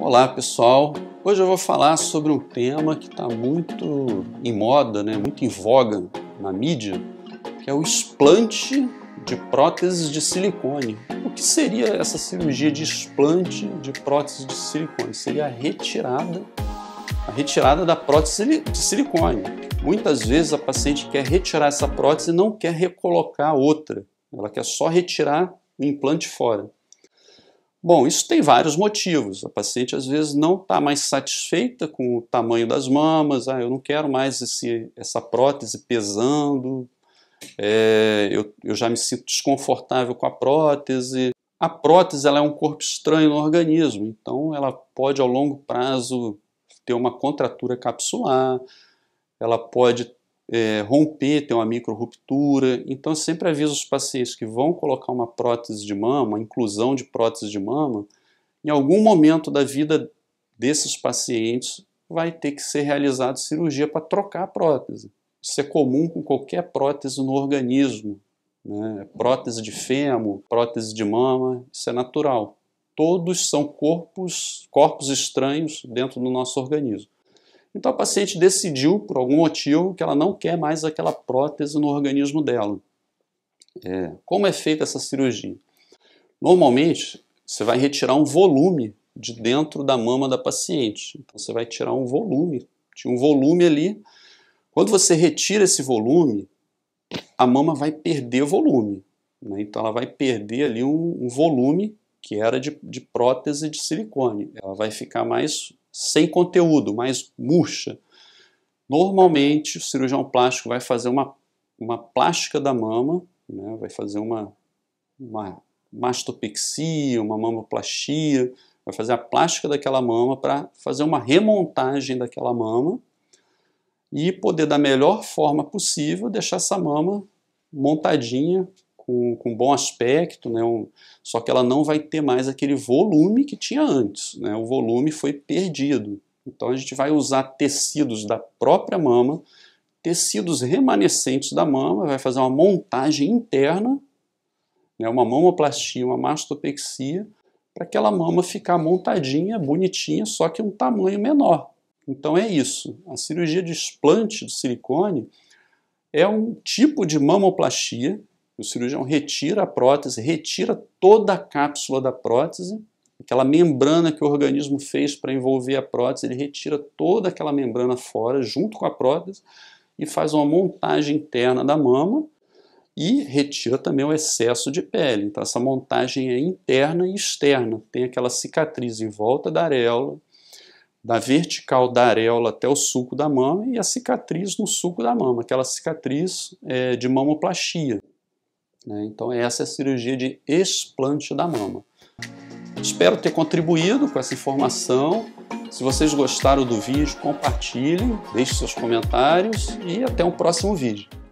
Olá pessoal, hoje eu vou falar sobre um tema que está muito em moda, né, muito em voga na mídia, que é o explante de próteses de silicone. O que seria essa cirurgia de explante de próteses de silicone? Seria a retirada, a retirada da prótese de silicone. Muitas vezes a paciente quer retirar essa prótese e não quer recolocar outra. Ela quer só retirar o implante fora. Bom, isso tem vários motivos. A paciente às vezes não está mais satisfeita com o tamanho das mamas. Ah, eu não quero mais esse, essa prótese pesando. É, eu, eu já me sinto desconfortável com a prótese. A prótese ela é um corpo estranho no organismo, então ela pode ao longo prazo ter uma contratura capsular, ela pode é, romper, ter uma ruptura Então, eu sempre aviso os pacientes que vão colocar uma prótese de mama, inclusão de prótese de mama, em algum momento da vida desses pacientes vai ter que ser realizada cirurgia para trocar a prótese. Isso é comum com qualquer prótese no organismo. Né? Prótese de fêmur, prótese de mama, isso é natural. Todos são corpos, corpos estranhos dentro do nosso organismo. Então a paciente decidiu, por algum motivo, que ela não quer mais aquela prótese no organismo dela. É, como é feita essa cirurgia? Normalmente, você vai retirar um volume de dentro da mama da paciente. Então você vai tirar um volume. Tinha um volume ali. Quando você retira esse volume, a mama vai perder volume. Né? Então ela vai perder ali um, um volume que era de, de prótese de silicone. Ela vai ficar mais sem conteúdo, mais murcha. Normalmente, o cirurgião plástico vai fazer uma, uma plástica da mama, né? vai fazer uma, uma mastopexia, uma mamoplastia, vai fazer a plástica daquela mama para fazer uma remontagem daquela mama e poder, da melhor forma possível, deixar essa mama montadinha com, com bom aspecto, né? Um, só que ela não vai ter mais aquele volume que tinha antes. Né? O volume foi perdido. Então a gente vai usar tecidos da própria mama, tecidos remanescentes da mama, vai fazer uma montagem interna, né? uma mamoplastia, uma mastopexia, para aquela mama ficar montadinha, bonitinha, só que um tamanho menor. Então é isso. A cirurgia de explante de silicone é um tipo de mamoplastia o cirurgião retira a prótese, retira toda a cápsula da prótese, aquela membrana que o organismo fez para envolver a prótese, ele retira toda aquela membrana fora, junto com a prótese, e faz uma montagem interna da mama e retira também o excesso de pele. Então, essa montagem é interna e externa. Tem aquela cicatriz em volta da areola, da vertical da areola até o suco da mama e a cicatriz no suco da mama, aquela cicatriz é, de mamoplastia. Né? Então essa é a cirurgia de explante da mama. Espero ter contribuído com essa informação. Se vocês gostaram do vídeo, compartilhem, deixem seus comentários e até um próximo vídeo.